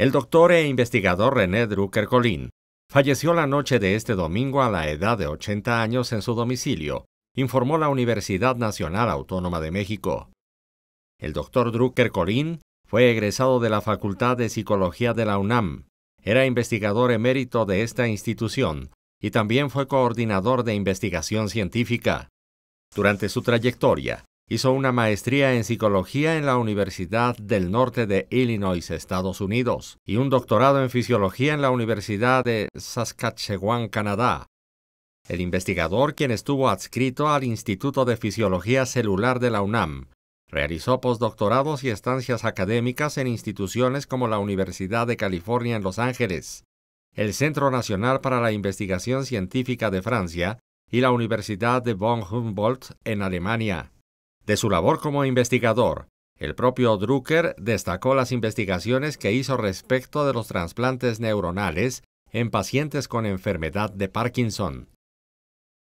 El doctor e investigador René Drucker Colín falleció la noche de este domingo a la edad de 80 años en su domicilio, informó la Universidad Nacional Autónoma de México. El doctor Drucker Colín fue egresado de la Facultad de Psicología de la UNAM, era investigador emérito de esta institución y también fue coordinador de investigación científica. Durante su trayectoria, Hizo una maestría en psicología en la Universidad del Norte de Illinois, Estados Unidos, y un doctorado en fisiología en la Universidad de Saskatchewan, Canadá. El investigador, quien estuvo adscrito al Instituto de Fisiología Celular de la UNAM, realizó postdoctorados y estancias académicas en instituciones como la Universidad de California en Los Ángeles, el Centro Nacional para la Investigación Científica de Francia y la Universidad de Bonn Humboldt en Alemania. De su labor como investigador, el propio Drucker destacó las investigaciones que hizo respecto de los trasplantes neuronales en pacientes con enfermedad de Parkinson.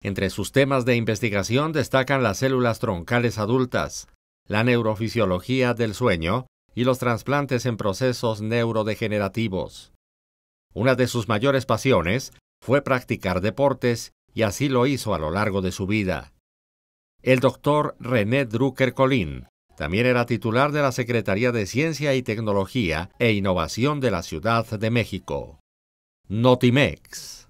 Entre sus temas de investigación destacan las células troncales adultas, la neurofisiología del sueño y los trasplantes en procesos neurodegenerativos. Una de sus mayores pasiones fue practicar deportes y así lo hizo a lo largo de su vida el doctor René Drucker Colín. También era titular de la Secretaría de Ciencia y Tecnología e Innovación de la Ciudad de México. Notimex.